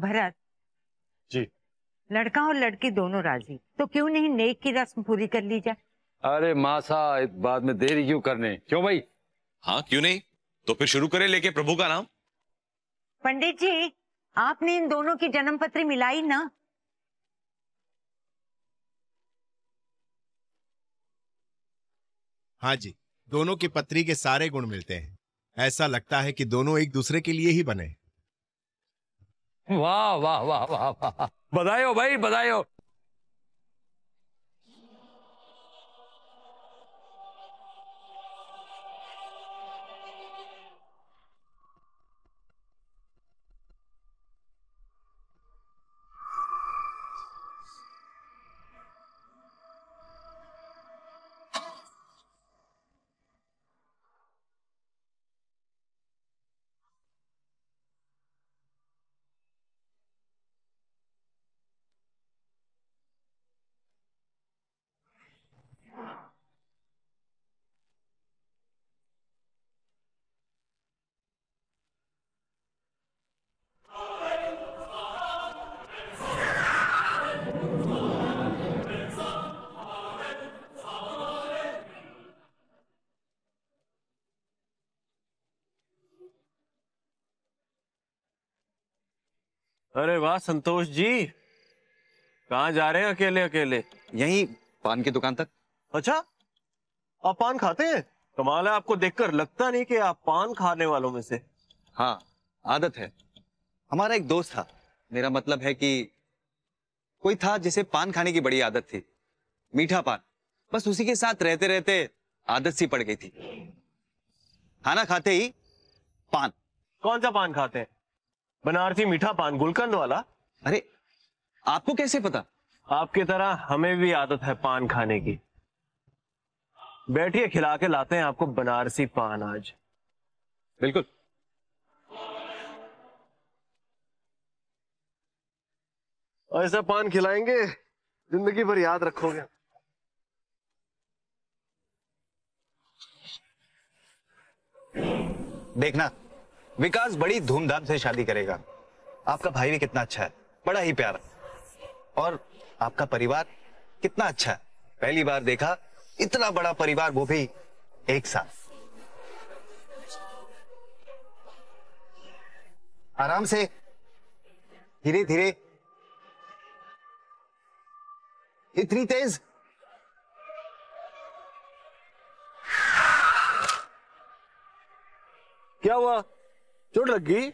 भरत जी लड़का और लड़की दोनों राजी तो क्यों नहीं नेक की रस्म पूरी कर ली जाए अरे मासा इस बात में देरी क्यों करने क्यों भाई हाँ क्यों नहीं तो फिर शुरू करें लेके प्रभु का नाम पंडित जी आपने इन दोनों की जन्म पत्री मिलाई ना हाँ जी दोनों की पत्री के सारे गुण मिलते हैं ऐसा लगता है कि दोनों एक दूसरे के लिए ही बने वाह वाह वाह वाह वाह बधाई हो भाई बधाई हो अरे वाह संतोष जी कहा जा रहे हैं अकेले अकेले यही पान की दुकान तक अच्छा आप पान खाते हैं कमाल है आपको देखकर लगता नहीं कि आप पान खाने वालों में से हाँ आदत है हमारा एक दोस्त था मेरा मतलब है कि कोई था जिसे पान खाने की बड़ी आदत थी मीठा पान बस उसी के साथ रहते रहते आदत सी पड़ गई थी खाना खाते ही पान कौन सा पान खाते हैं बनारसी मीठा पान गुलकंद वाला अरे आपको कैसे पता आपकी तरह हमें भी आदत है पान खाने की बैठिए खिला के लाते हैं आपको बनारसी पान आज बिल्कुल ऐसा पान खिलाएंगे जिंदगी भर याद रखोगे देखना विकास बड़ी धूमधाम से शादी करेगा आपका भाई भी कितना अच्छा है बड़ा ही प्यारा और आपका परिवार कितना अच्छा है पहली बार देखा इतना बड़ा परिवार वो भी एक साथ आराम से धीरे धीरे इतनी तेज क्या हुआ चोट लग गई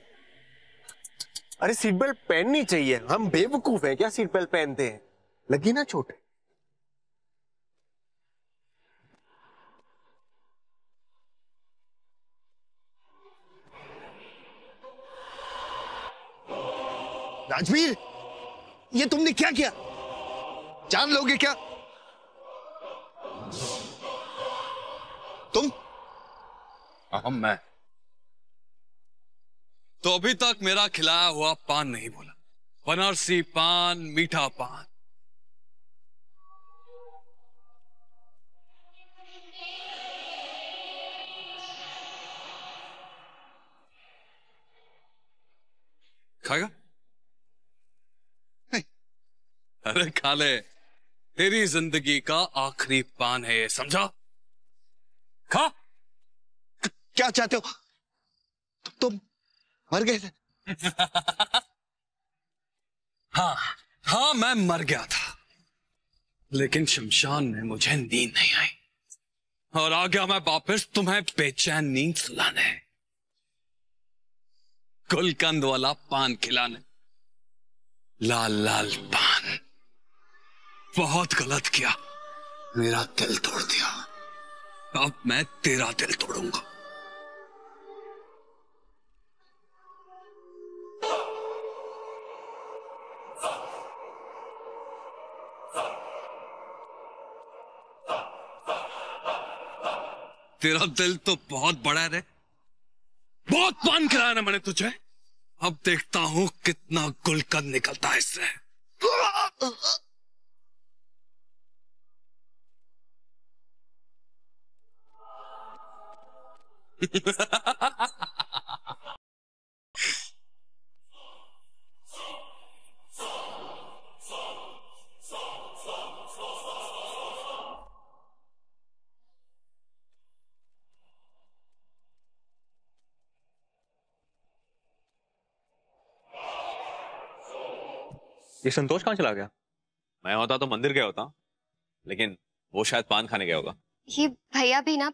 अरे सीट बेल्ट पहननी चाहिए हम बेवकूफ हैं क्या सीट बेल्ट पहनते हैं लगी ना चोट राजवीर ये तुमने क्या किया जान लोगे क्या तुम अहम मैं अभी तक मेरा खिलाया हुआ पान नहीं बोला बनारसी पान मीठा पान खाएगा अरे खा ले तेरी जिंदगी का आखिरी पान है ये समझा खा क्या चाहते हो तुम मर गए थे हाँ हाँ मैं मर गया था लेकिन शमशान में मुझे नींद नहीं आई और आ गया मैं वापस तुम्हें बेचैन नींद सुलाने गुलकंद वाला पान खिलाने लाल लाल पान बहुत गलत किया मेरा दिल तोड़ दिया अब मैं तेरा दिल तोड़ूंगा तेरा दिल तो बहुत बड़ा है रे बहुत पान खिलाया ना मैंने तुझे अब देखता हूं कितना गुलकंद निकलता है इससे ha ha ha ha ये संतोष कहाँ चला गया मैं होता तो मंदिर गया होता लेकिन वो शायद पान खाने गया होगा ये भैया भी ना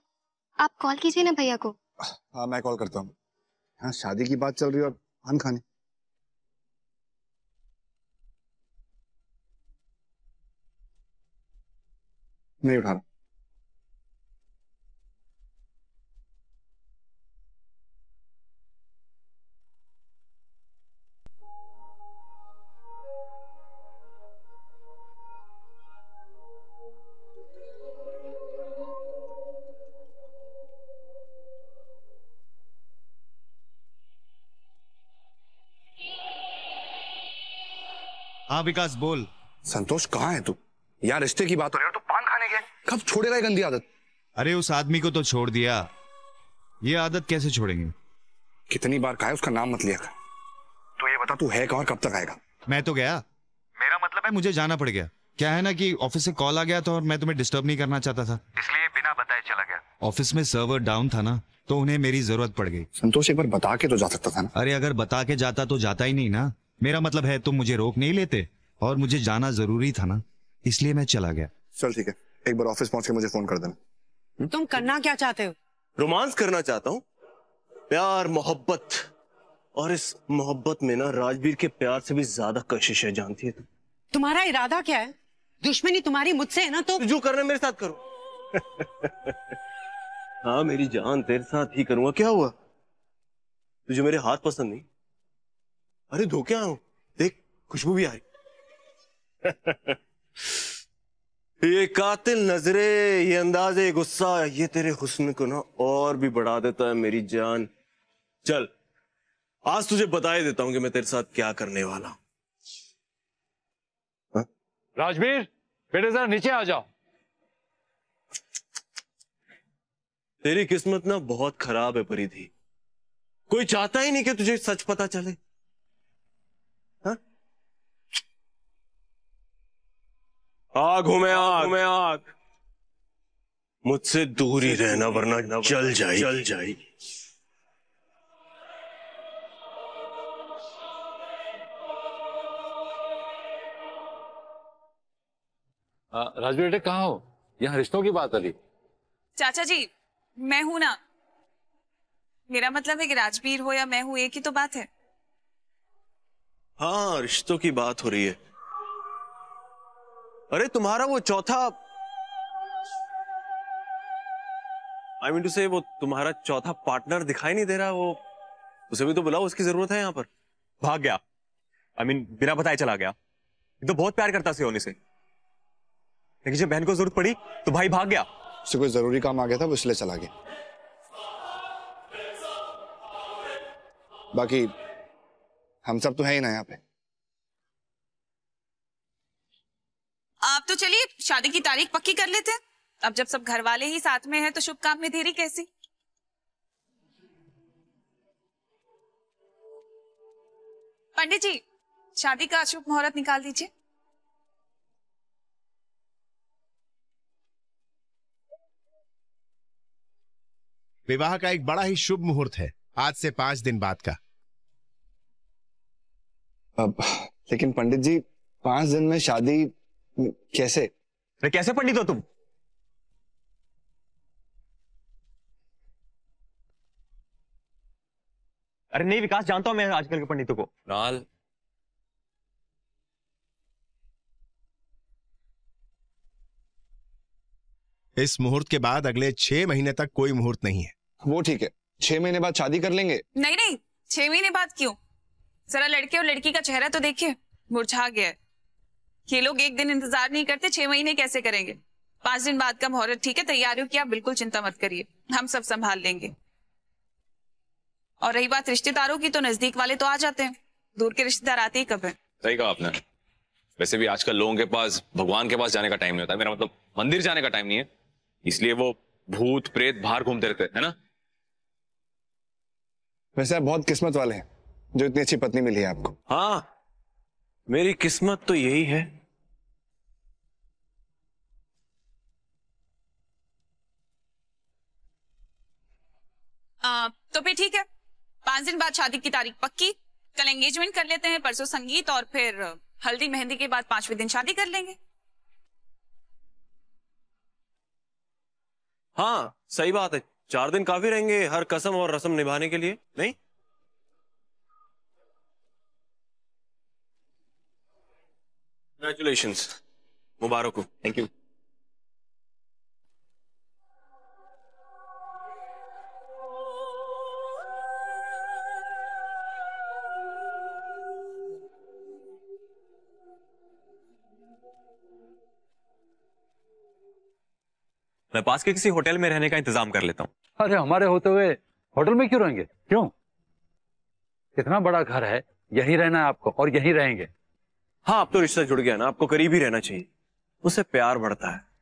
आप कॉल कीजिए ना भैया को हाँ मैं कॉल करता हूँ हाँ शादी की बात चल रही है और पान खाने नहीं उठा रहा हाँ विकास बोल संतोष कहाँ है तू यार रिश्ते की बात हो रही हो तू पान खाने के कब छोड़ेगा गंदी आदत अरे उस आदमी को तो छोड़ दिया ये आदत कैसे छोड़ेंगे कितनी बार कहा उसका नाम मत लिया कर तू ये बता तू है कहा कब तक आएगा मैं तो गया मेरा मतलब है मुझे जाना पड़ गया क्या है ना कि ऑफिस से कॉल आ गया था और मैं तुम्हें डिस्टर्ब नहीं करना चाहता था इसलिए बिना बताए चला गया ऑफिस में सर्वर डाउन था ना तो उन्हें मेरी जरूरत पड़ गई संतोष एक बार बता के तो जा सकता था ना अरे अगर बता के जाता तो जाता ही नहीं ना मेरा मतलब है तुम मुझे रोक नहीं लेते और मुझे जाना जरूरी था ना इसलिए मैं चला गया चल ठीक है एक बार ऑफिस पहुंच के मुझे फोन कर देना तुम करना क्या चाहते हो रोमांस करना चाहता हूँ प्यार मोहब्बत और इस मोहब्बत में ना राजवीर के प्यार से भी ज्यादा कशिश है जानती है तुम तुम्हारा इरादा क्या है दुश्मनी तुम्हारी मुझसे है ना तो जो करना मेरे साथ करो हाँ मेरी जान तेरे साथ ही करूंगा क्या हुआ तुझे मेरे हाथ पसंद नहीं अरे धोखे क्या हो देख खुशबू भी आ रही ये कातिल नजरे ये अंदाजे गुस्सा ये तेरे हुस्न को ना और भी बढ़ा देता है मेरी जान चल आज तुझे बता देता हूं कि मैं तेरे साथ क्या करने वाला हूं हाँ? राजवीर बेटे सर नीचे आ जाओ तेरी किस्मत ना बहुत खराब है परिधि कोई चाहता ही नहीं कि तुझे सच पता चले आग हूं मैं आग मैं आग मुझसे दूर ही रहना वरना जल जाए जल जाए राजवीर बेटे कहा हो यहाँ रिश्तों की बात अली चाचा जी मैं हूं ना मेरा मतलब है कि राजवीर हो या मैं हूं एक ही तो बात है हाँ रिश्तों की बात हो रही है अरे तुम्हारा वो चौथा आई मीन टू से वो तुम्हारा चौथा पार्टनर दिखाई नहीं दे रहा वो उसे भी तो बुलाओ उसकी जरूरत है यहाँ पर भाग गया आई I मीन mean, बिना बताए चला गया तो बहुत प्यार करता से होने से लेकिन जब बहन को जरूरत पड़ी तो भाई भाग गया उसे कोई जरूरी काम आ गया था वो इसलिए चला गया बाकी हम सब तो हैं ही ना यहाँ पे आप तो चलिए शादी की तारीख पक्की कर लेते हैं अब जब सब घर वाले ही साथ में हैं तो शुभ काम में देरी कैसी पंडित जी शादी का अशुभ मुहूर्त निकाल दीजिए विवाह का एक बड़ा ही शुभ मुहूर्त है आज से पांच दिन बाद का अब लेकिन पंडित जी पांच दिन में शादी कैसे अरे कैसे पंडित हो तुम अरे नहीं विकास जानता हूं मैं आजकल के पंडितों को लाल इस मुहूर्त के बाद अगले छह महीने तक कोई मुहूर्त नहीं है वो ठीक है छह महीने बाद शादी कर लेंगे नहीं नहीं छह महीने बाद क्यों जरा लड़के और लड़की का चेहरा तो देखिए मुरझा गया है ये लोग एक दिन इंतजार नहीं करते छह महीने कैसे करेंगे पांच दिन बाद का मुहूर्त ठीक है तैयारियों की आप बिल्कुल चिंता मत करिए हम सब संभाल लेंगे और रही बात रिश्तेदारों की तो नजदीक वाले तो आ जाते हैं दूर के रिश्तेदार आते ही कब है सही कहा आपने वैसे भी आजकल लोगों के पास भगवान के पास जाने का टाइम नहीं होता मेरा मतलब मंदिर जाने का टाइम नहीं है इसलिए वो भूत प्रेत बाहर घूमते रहते हैं ना वैसे आप बहुत किस्मत वाले हैं जो इतनी अच्छी पत्नी मिली है आपको हाँ मेरी किस्मत तो यही है आ, तो फिर ठीक है पांच दिन बाद शादी की तारीख पक्की कल एंगेजमेंट कर लेते हैं परसों संगीत और फिर हल्दी मेहंदी के बाद पांचवें दिन शादी कर लेंगे हाँ सही बात है चार दिन काफी रहेंगे हर कसम और रसम निभाने के लिए नहीं congratulations मुबारक हो थैंक यू मैं पास के किसी होटल में रहने का इंतजाम कर लेता हूँ अरे हमारे होते हुए होटल में क्यों रहेंगे क्यों कितना बड़ा घर है यही रहना है आपको और यही रहेंगे हाँ आप तो रिश्ता जुड़ गया ना आपको करीब ही रहना चाहिए उससे प्यार बढ़ता है